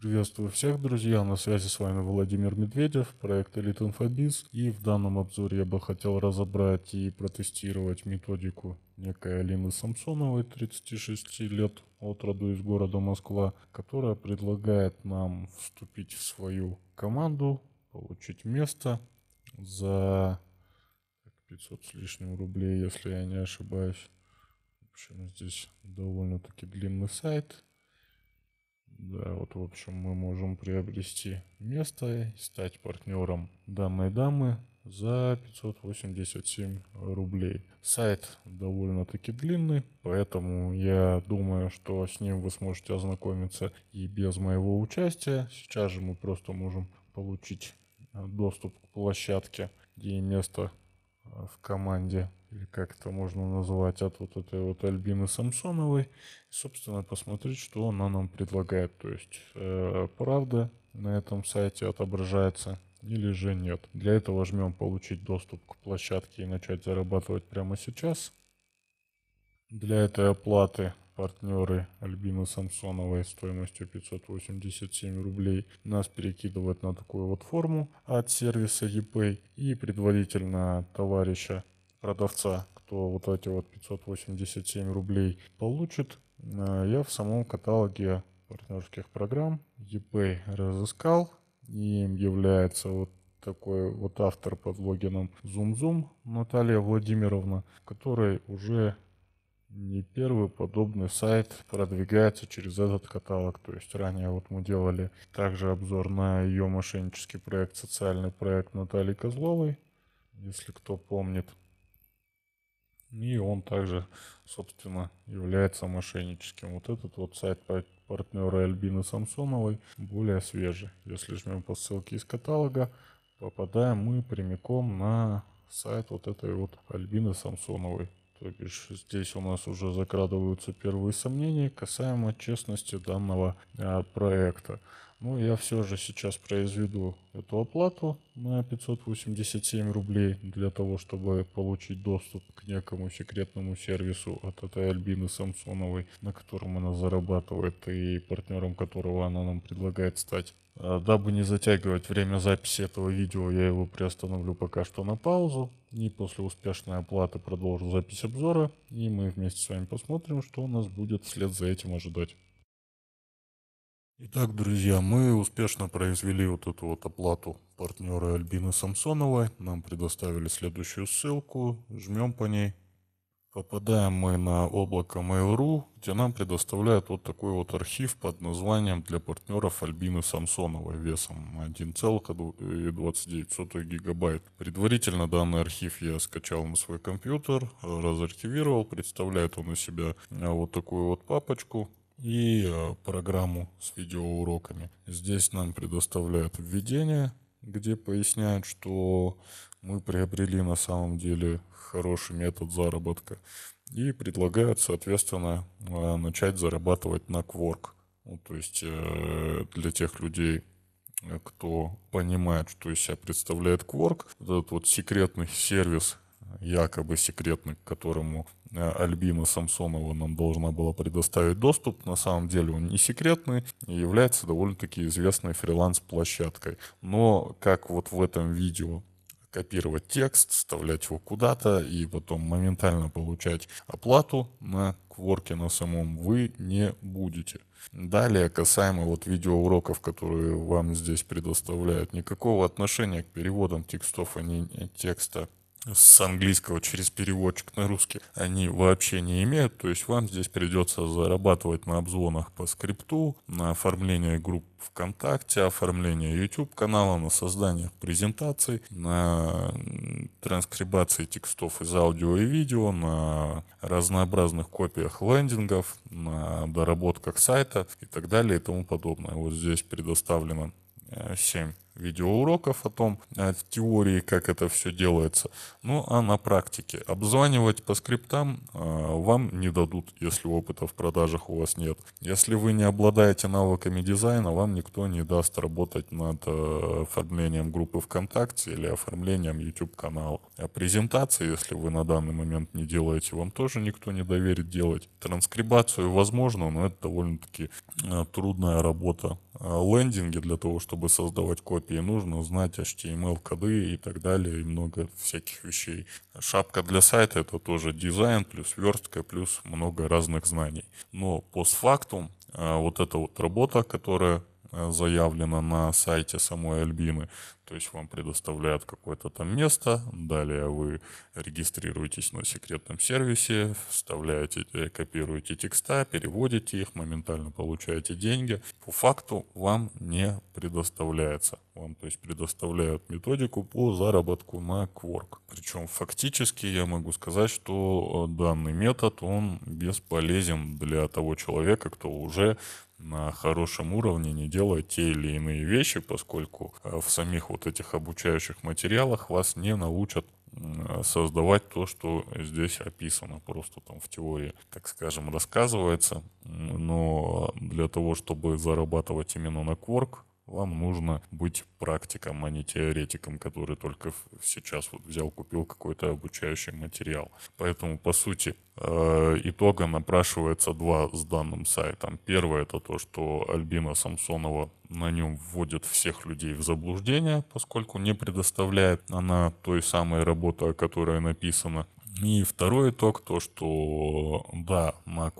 Приветствую всех, друзья! На связи с вами Владимир Медведев, проект Elite Infobis. И в данном обзоре я бы хотел разобрать и протестировать методику некой Алины Самсоновой, 36 лет от роду из города Москва, которая предлагает нам вступить в свою команду, получить место за 500 с лишним рублей, если я не ошибаюсь. В общем, здесь довольно-таки длинный сайт да, вот в общем мы можем приобрести место и стать партнером данной дамы за 587 рублей. Сайт довольно-таки длинный, поэтому я думаю, что с ним вы сможете ознакомиться и без моего участия. Сейчас же мы просто можем получить э, доступ к площадке, где место в команде, или как это можно назвать, от вот этой вот Альбины Самсоновой. И, собственно, посмотреть, что она нам предлагает. То есть, э, правда на этом сайте отображается или же нет. Для этого жмем «Получить доступ к площадке» и начать зарабатывать прямо сейчас. Для этой оплаты партнеры Альбины Самсоновой стоимостью 587 рублей нас перекидывают на такую вот форму от сервиса ePay и предварительно товарища продавца, кто вот эти вот 587 рублей получит, э, я в самом каталоге партнерских программ ePay разыскал. И им является вот такой вот автор под логином ZoomZoom Наталья Владимировна, который уже не первый подобный сайт продвигается через этот каталог. То есть ранее вот мы делали также обзор на ее мошеннический проект, социальный проект Натальи Козловой, если кто помнит. И он также, собственно, является мошенническим. Вот этот вот сайт партнера Альбины Самсоновой более свежий. Если жмем по ссылке из каталога, попадаем мы прямиком на сайт вот этой вот Альбины Самсоновой. То бишь здесь у нас уже закрадываются первые сомнения касаемо честности данного а, проекта. Ну, я все же сейчас произведу эту оплату на 587 рублей для того, чтобы получить доступ к некому секретному сервису от этой Альбины Самсоновой, на котором она зарабатывает и партнером которого она нам предлагает стать. А, дабы не затягивать время записи этого видео, я его приостановлю пока что на паузу. И после успешной оплаты продолжу запись обзора. И мы вместе с вами посмотрим, что у нас будет вслед за этим ожидать. Итак, друзья, мы успешно произвели вот эту вот оплату партнера Альбины Самсоновой. Нам предоставили следующую ссылку, жмем по ней. Попадаем мы на облако Mail.ru, где нам предоставляют вот такой вот архив под названием для партнеров Альбины Самсоновой весом 1,29 гигабайт. Предварительно данный архив я скачал на свой компьютер, разархивировал, представляет он из себя вот такую вот папочку и э, программу с видеоуроками. Здесь нам предоставляют введение, где поясняют, что мы приобрели на самом деле хороший метод заработка и предлагают, соответственно, э, начать зарабатывать на Quark. Ну, то есть э, для тех людей, кто понимает, что из себя представляет Quark, вот этот вот секретный сервис якобы секретный, к которому э, Альбина Самсонова нам должна была предоставить доступ. На самом деле он не секретный и является довольно-таки известной фриланс-площадкой. Но как вот в этом видео копировать текст, вставлять его куда-то и потом моментально получать оплату на кворке на самом вы не будете. Далее, касаемо вот видеоуроков, которые вам здесь предоставляют, никакого отношения к переводам текстов они, а э, текста с английского через переводчик на русский, они вообще не имеют. То есть вам здесь придется зарабатывать на обзвонах по скрипту, на оформлении групп ВКонтакте, оформлении YouTube канала, на создании презентаций, на транскрибации текстов из аудио и видео, на разнообразных копиях лендингов, на доработках сайта и так далее и тому подобное. Вот здесь предоставлено 7 э, видеоуроков о том, а, в теории, как это все делается. Ну, а на практике обзванивать по скриптам а, вам не дадут, если опыта в продажах у вас нет. Если вы не обладаете навыками дизайна, вам никто не даст работать над а, оформлением группы ВКонтакте или оформлением YouTube-канала. А презентации, если вы на данный момент не делаете, вам тоже никто не доверит делать. Транскрибацию возможно, но это довольно-таки трудная работа Э, лендинги для того, чтобы создавать копии, нужно знать HTML-коды эм и так далее, и много всяких вещей. Шапка для сайта — это тоже дизайн, плюс верстка, плюс много разных знаний. Но постфактум э, вот эта вот работа, которая Э, заявлено на сайте самой Альбины. То есть вам предоставляют какое-то там место, далее вы регистрируетесь на секретном сервисе, вставляете, э, копируете текста, переводите их, моментально получаете деньги. По факту вам не предоставляется. Вам то есть предоставляют методику по заработку на Quark. Причем фактически я могу сказать, что э, данный метод он бесполезен для того человека, кто уже на хорошем уровне не делать те или иные вещи, поскольку э, в самих вот этих обучающих материалах вас не научат создавать то, что здесь описано, просто там в теории, так скажем, рассказывается. Но для того, чтобы зарабатывать именно на Quark, вам нужно быть практиком, а не теоретиком, который только сейчас вот взял, купил какой-то обучающий материал. Поэтому, по сути, э, итога напрашивается два с данным сайтом. Первое это то, что Альбина Самсонова на нем вводит всех людей в заблуждение, поскольку не предоставляет она той самой работы, о которой написано. И второй итог, то что да, на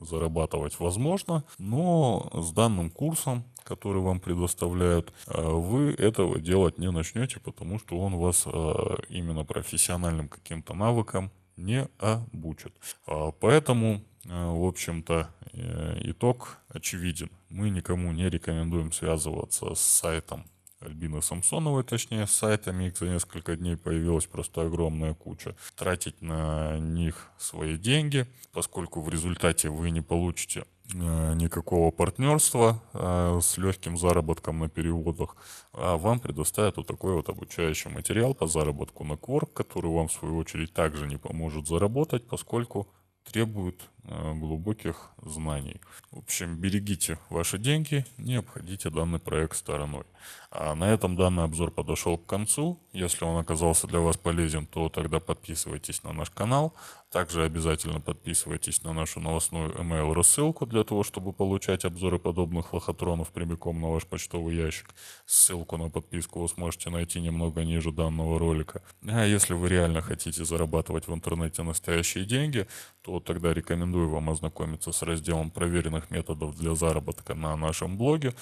зарабатывать возможно, но с данным курсом который вам предоставляют, а вы этого делать не начнете, потому что он вас а, именно профессиональным каким-то навыкам не обучит. А, поэтому, в общем-то, э, итог очевиден. Мы никому не рекомендуем связываться с сайтом Альбины Самсоновой, точнее, с сайтами. Их за несколько дней появилась просто огромная куча. Тратить на них свои деньги, поскольку в результате вы не получите э, никакого партнерства э, с легким заработком на переводах, а вам предоставят вот такой вот обучающий материал по заработку на Quark, который вам в свою очередь также не поможет заработать, поскольку требует Э, глубоких знаний. В общем, берегите ваши деньги, не обходите данный проект стороной. А на этом данный обзор подошел к концу. Если он оказался для вас полезен, то тогда подписывайтесь на наш канал. Также обязательно подписывайтесь на нашу новостную email рассылку для того, чтобы получать обзоры подобных лохотронов прямиком на ваш почтовый ящик. Ссылку на подписку вы сможете найти немного ниже данного ролика. А если вы реально хотите зарабатывать в интернете настоящие деньги, то тогда рекомендую рекомендую вам ознакомиться с разделом проверенных методов для заработка на нашем блоге,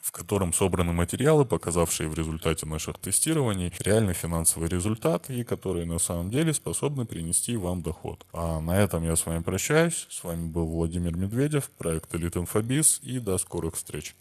в котором собраны материалы, показавшие в результате наших тестирований реальный финансовый результат и которые на самом деле способны принести вам доход. А на этом я с вами прощаюсь. С вами был Владимир Медведев, проект Elite Infobis и до скорых встреч.